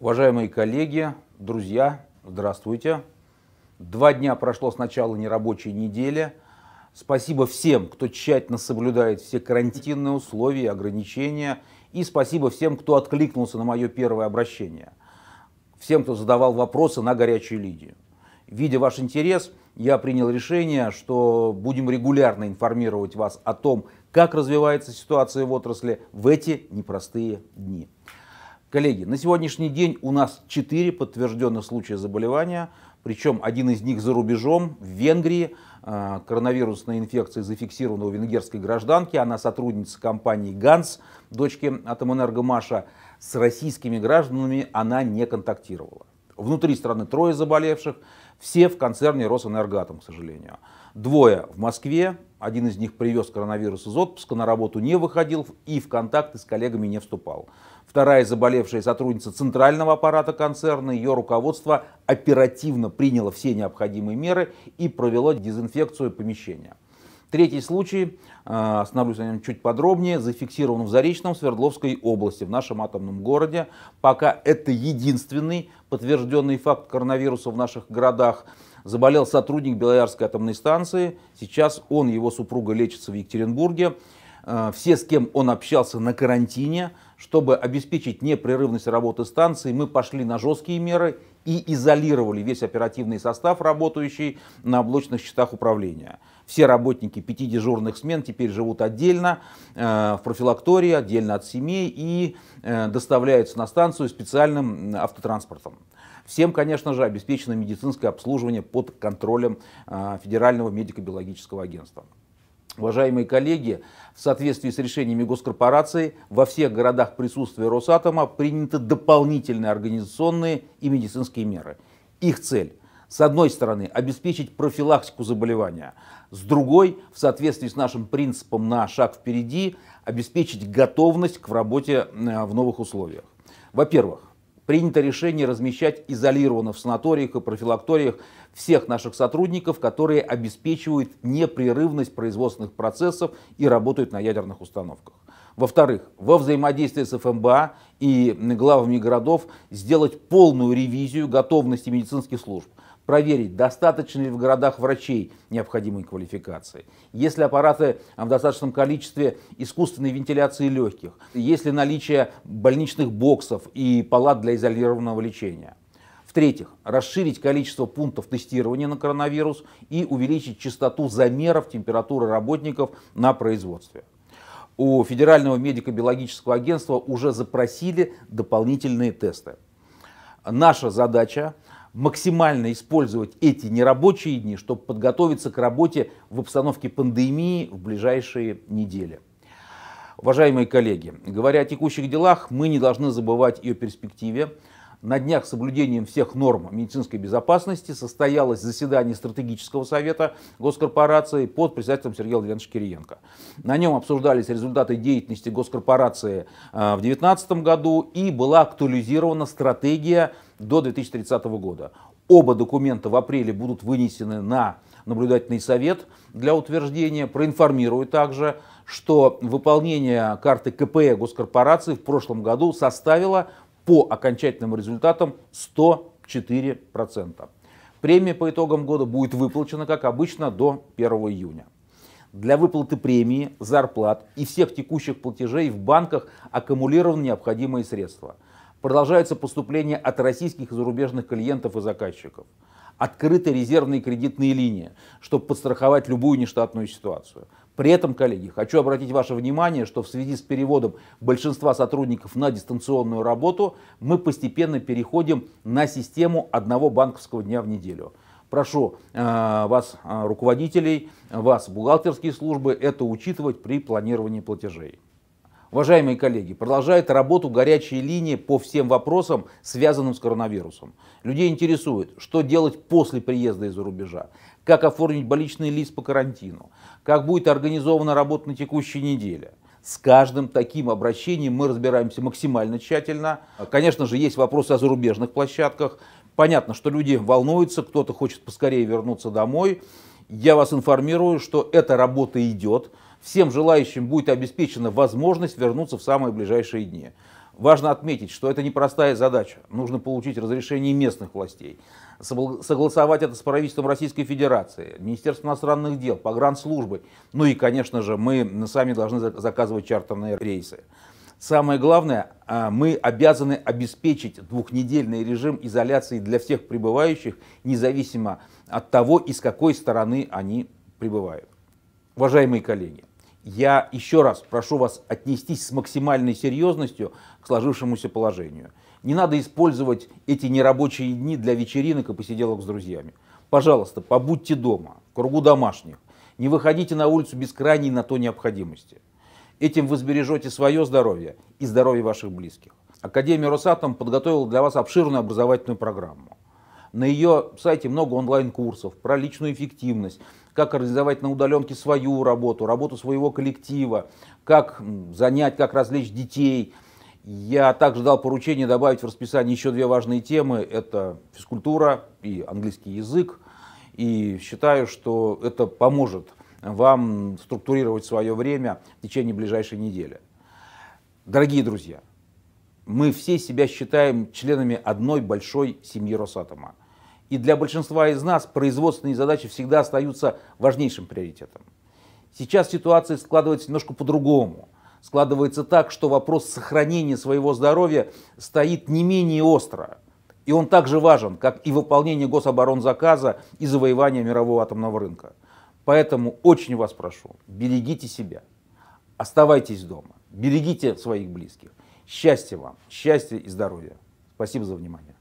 Уважаемые коллеги, друзья, здравствуйте. Два дня прошло с начала нерабочей недели. Спасибо всем, кто тщательно соблюдает все карантинные условия, ограничения. И спасибо всем, кто откликнулся на мое первое обращение. Всем, кто задавал вопросы на горячую линию. Видя ваш интерес, я принял решение, что будем регулярно информировать вас о том, как развивается ситуация в отрасли в эти непростые дни. Коллеги, на сегодняшний день у нас 4 подтвержденных случая заболевания, причем один из них за рубежом, в Венгрии. А, коронавирусная инфекция зафиксирована у венгерской гражданки. Она сотрудница компании «Ганс», дочки атомэнергомаша. С российскими гражданами она не контактировала. Внутри страны трое заболевших, все в концерне Росэнергатом, к сожалению. Двое в Москве, один из них привез коронавирус из отпуска, на работу не выходил и в контакты с коллегами не вступал. Вторая заболевшая сотрудница центрального аппарата концерна, ее руководство оперативно приняло все необходимые меры и провело дезинфекцию помещения. Третий случай, э, остановлюсь на нем чуть подробнее, зафиксирован в Заречном Свердловской области, в нашем атомном городе. Пока это единственный подтвержденный факт коронавируса в наших городах. Заболел сотрудник Белоярской атомной станции, сейчас он, и его супруга лечатся в Екатеринбурге. Э, все, с кем он общался на карантине, чтобы обеспечить непрерывность работы станции, мы пошли на жесткие меры и изолировали весь оперативный состав, работающий на облачных счетах управления. Все работники пяти дежурных смен теперь живут отдельно э, в профилактории, отдельно от семей и э, доставляются на станцию специальным автотранспортом. Всем, конечно же, обеспечено медицинское обслуживание под контролем э, Федерального медико-биологического агентства. Уважаемые коллеги, в соответствии с решениями госкорпорации во всех городах присутствия Росатома приняты дополнительные организационные и медицинские меры. Их цель с одной стороны, обеспечить профилактику заболевания, с другой, в соответствии с нашим принципом на шаг впереди, обеспечить готовность к работе э, в новых условиях. Во-первых, принято решение размещать изолированно в санаториях и профилакториях всех наших сотрудников, которые обеспечивают непрерывность производственных процессов и работают на ядерных установках. Во-вторых, во взаимодействии с ФМБА и главами городов сделать полную ревизию готовности медицинских служб, проверить, достаточно ли в городах врачей необходимой квалификации, есть ли аппараты в достаточном количестве искусственной вентиляции легких, есть ли наличие больничных боксов и палат для изолированного лечения. В-третьих, расширить количество пунктов тестирования на коронавирус и увеличить частоту замеров температуры работников на производстве у Федерального медико-биологического агентства уже запросили дополнительные тесты. Наша задача максимально использовать эти нерабочие дни, чтобы подготовиться к работе в обстановке пандемии в ближайшие недели. Уважаемые коллеги, говоря о текущих делах, мы не должны забывать и о перспективе, на днях с соблюдением всех норм медицинской безопасности состоялось заседание стратегического совета госкорпорации под председателем Сергея Владимировича Кириенко. На нем обсуждались результаты деятельности госкорпорации э, в 2019 году и была актуализирована стратегия до 2030 года. Оба документа в апреле будут вынесены на наблюдательный совет для утверждения. Проинформирую также, что выполнение карты КПЭ госкорпорации в прошлом году составило по окончательным результатам 104%. Премия по итогам года будет выплачена, как обычно, до 1 июня. Для выплаты премии, зарплат и всех текущих платежей в банках аккумулированы необходимые средства. Продолжается поступление от российских и зарубежных клиентов и заказчиков открыты резервные кредитные линии, чтобы подстраховать любую нештатную ситуацию. При этом, коллеги, хочу обратить ваше внимание, что в связи с переводом большинства сотрудников на дистанционную работу мы постепенно переходим на систему одного банковского дня в неделю. Прошу э, вас, э, руководителей, вас, бухгалтерские службы, это учитывать при планировании платежей. Уважаемые коллеги, продолжает работу горячие линии по всем вопросам, связанным с коронавирусом. Людей интересует, что делать после приезда из-за рубежа, как оформить больничный лист по карантину, как будет организована работа на текущей неделе. С каждым таким обращением мы разбираемся максимально тщательно. Конечно же, есть вопросы о зарубежных площадках. Понятно, что люди волнуются, кто-то хочет поскорее вернуться домой. Я вас информирую, что эта работа идет. Всем желающим будет обеспечена возможность вернуться в самые ближайшие дни. Важно отметить, что это непростая задача. Нужно получить разрешение местных властей, согласовать это с правительством Российской Федерации, Министерством иностранных дел, погранслужбой. Ну и, конечно же, мы сами должны заказывать чартерные рейсы. Самое главное, а, мы обязаны обеспечить двухнедельный режим изоляции для всех прибывающих, независимо от того, из какой стороны они прибывают. Уважаемые коллеги, я еще раз прошу вас отнестись с максимальной серьезностью к сложившемуся положению. Не надо использовать эти нерабочие дни для вечеринок и посиделок с друзьями. Пожалуйста, побудьте дома, в кругу домашних. Не выходите на улицу без крайней на то необходимости. Этим вы сбережете свое здоровье и здоровье ваших близких. Академия Росатом подготовила для вас обширную образовательную программу. На ее сайте много онлайн-курсов про личную эффективность, как организовать на удаленке свою работу, работу своего коллектива, как занять, как развлечь детей. Я также дал поручение добавить в расписание еще две важные темы. Это физкультура и английский язык. И считаю, что это поможет вам структурировать свое время в течение ближайшей недели. Дорогие друзья, мы все себя считаем членами одной большой семьи Росатома. И для большинства из нас производственные задачи всегда остаются важнейшим приоритетом. Сейчас ситуация складывается немножко по-другому. Складывается так, что вопрос сохранения своего здоровья стоит не менее остро. И он так же важен, как и выполнение гособоронзаказа и завоевание мирового атомного рынка. Поэтому очень вас прошу, берегите себя, оставайтесь дома, берегите своих близких. Счастья вам, счастья и здоровья. Спасибо за внимание.